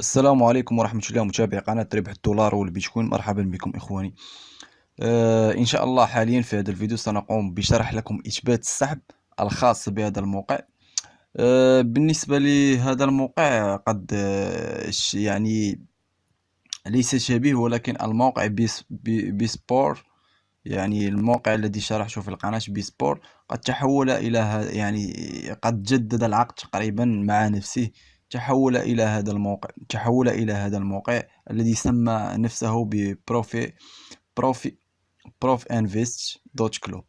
السلام عليكم ورحمة الله متابعي قناة ربح الدولار والبيتكوين مرحبا بكم إخواني آه إن شاء الله حاليا في هذا الفيديو سنقوم بشرح لكم إثبات السحب الخاص بهذا الموقع آه بالنسبة لهذا الموقع قد آه يعني ليس شبيه ولكن الموقع بيس بي بيسبور يعني الموقع الذي شرحته في القناة بيسبور قد تحول إلى يعني قد جدد العقد تقريبا مع نفسه تحول إلى هذا الموقع تحول إلى هذا الموقع الذي سمى نفسه ببروفي بروفي بروف انفيست دوت كلوب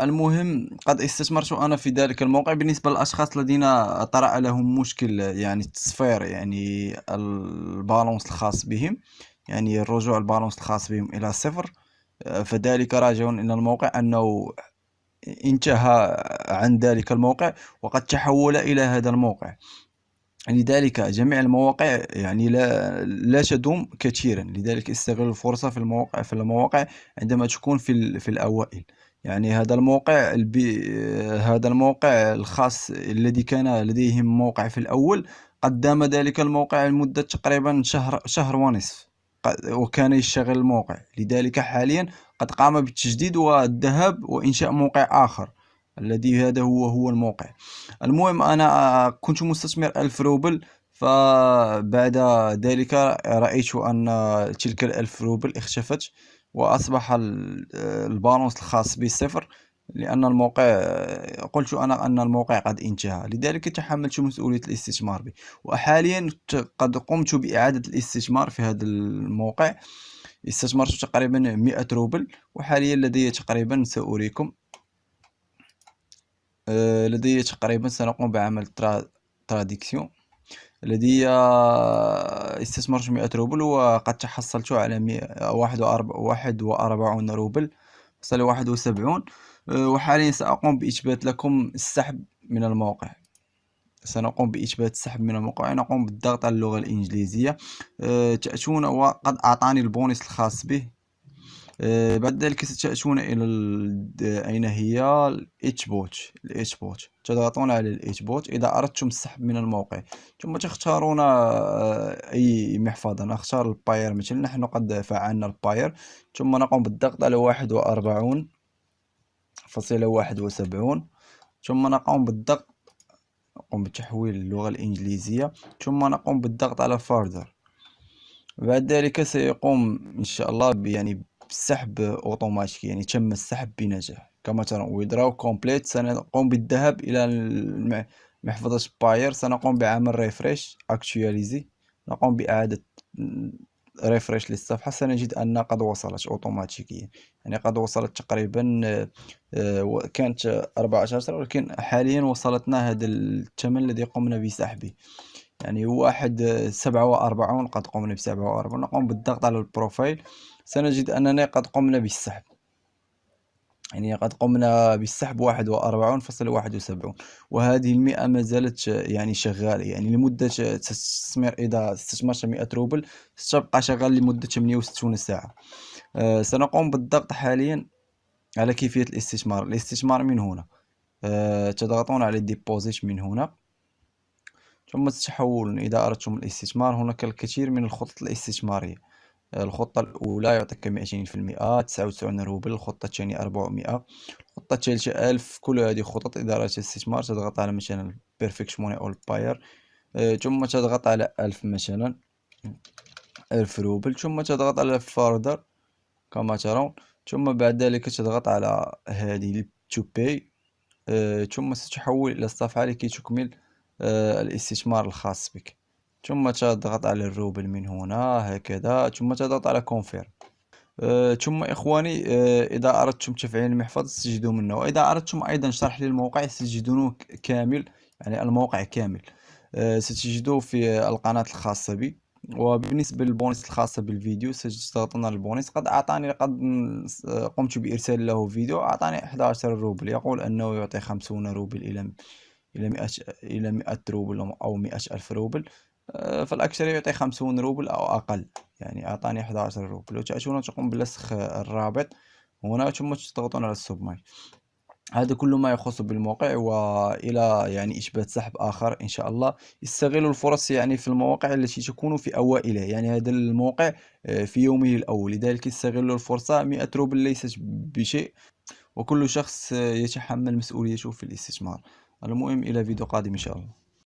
المهم قد استثمرت انا في ذلك الموقع بالنسبه للاشخاص الذين طرا لهم مشكل يعني التصفير يعني البالونس الخاص بهم يعني الرجوع البالونس الخاص بهم الى صفر آه، فذلك راجع الى الموقع انه انتهى عن ذلك الموقع وقد تحول إلى هذا الموقع لذلك جميع المواقع يعني لا لا تدوم كثيرا لذلك استغل الفرصة في المواقع في المواقع عندما تكون في في الأوائل يعني هذا الموقع البي هذا الموقع الخاص الذي كان لديهم موقع في الأول قدم ذلك الموقع لمدة تقريبا شهر شهر ونصف وكان يشغل الموقع لذلك حاليا قد قام بالتجديد والذهاب وإنشاء موقع آخر الذي هذا هو هو الموقع المهم أنا آه، كنت مستثمر ألف روبل فبعد ذلك رأيت أن تلك الألف روبل اختفت وأصبح آه، البالانس الخاص بي صفر لأن الموقع قلت أنا أن الموقع قد انتهى لذلك تحملت مسؤولية الاستثمار به وحاليا قد قمت بإعادة الاستثمار في هذا الموقع استثمرت تقريبا 100 روبل وحاليا لدي تقريبا سأريكم آه، لدي تقريبا سنقوم بعمل ترا... تراديكسيون لدي آه، استثمرت 100 روبل وقد تحصلت على 141 روبل وصل 71 أه، وحاليا سأقوم بإثبات لكم السحب من الموقع سنقوم بإثبات السحب من الموقع نقوم بالضغط على اللغة الإنجليزية أه، تأتون وقد أعطاني البونص الخاص به آه، بعد ذلك ستأتون إلى أين هي الاتش بوت الاتش بوت تضغطون على الاتش بوت إذا أردتم السحب من الموقع ثم تختارون آه، أي محفظة نختار الباير مثلا نحن قد فعلنا الباير ثم نقوم بالضغط على واحد وأربعون فاصلة واحد وسبعون ثم نقوم بالضغط نقوم بتحويل اللغة الإنجليزية ثم نقوم بالضغط على فاردر بعد ذلك سيقوم إن شاء الله يعني بالسحب اوتوماتيك يعني تم السحب بنجاح كمثلا ويدراو كومبليت سنقوم بالذهاب الى محفظة باير سنقوم بعمل ريفريش اكتواليزي نقوم باعادة ريفريش للصفحة سنجد أن قد وصلت أوتوماتيكيا يعني قد وصلت تقريبا آه، كانت 14 ولكن حاليا وصلتنا هذا الثمن الذي قمنا بسحبه يعني هو آه، سبعة وأربعون قد قمنا بسبعة وأربعون نقوم بالضغط على البروفايل سنجد أننا قد قمنا بالسحب يعني قد قمنا بالسحب واحد وأربعون فصل واحد وسبعون وهذه المئة ما زالت آه، يعني شغالة يعني لمدة آه، تستثمر إذا استثمرت مئة روبل ستبقى شغال لمدة وستون ساعة أه سنقوم بالضغط حاليا على كيفية الاستثمار الاستثمار من هنا أه تضغطون على الديبوزيت من هنا ثم التحول إذا أردتم الاستثمار هناك الكثير من الخطط الاستثمارية الخطة الأولى يعطيك 200% 99 روبل الخطة الثانية 400 الخطة الثالثة 1000 كل هذه خطط إذا أردت الاستثمار تضغط على مثلا بيرفكت موني أول باير ثم تضغط على 1000 مثلا 1000 روبل ثم تضغط على فاردر كما ترون ثم بعد ذلك تضغط على هذه تو باي آه، ثم ستحول إلى الصفحة لكي تكمل آه، الاستثمار الخاص بك ثم تضغط على الروبل من هنا هكذا ثم تضغط على كونفيرم أه ثم اخواني أه اذا اردتم تفعيل المحفظه تسجلوا منه واذا اردتم ايضا شرح للموقع سجلونه كامل يعني الموقع كامل أه ستجدوه في القناه الخاصه بي وبالنسبه للبونص الخاصه بالفيديو على البونص قد اعطاني قد قمت بارسال له فيديو اعطاني 11 روبل يقول انه يعطي 50 روبل الى إلى مئة إلى مئة روبل أو مئة ألف روبل آه، فالأكثر يعطي خمسون روبل أو أقل يعني أعطاني 11 روبل وتأتون تقوم بلسخ الرابط هنا ثم تضغطون على السبماي هذا كل ما يخص بالموقع والى يعني اثبات سحب اخر ان شاء الله استغلوا الفرص يعني في المواقع التي تكون في اوائله يعني هذا الموقع آه، في يومه الاول لذلك استغلوا الفرصه 100 روبل ليست بشيء وكل شخص آه، يتحمل مسؤوليته في الاستثمار المهم الى فيديو قادم ان شاء الله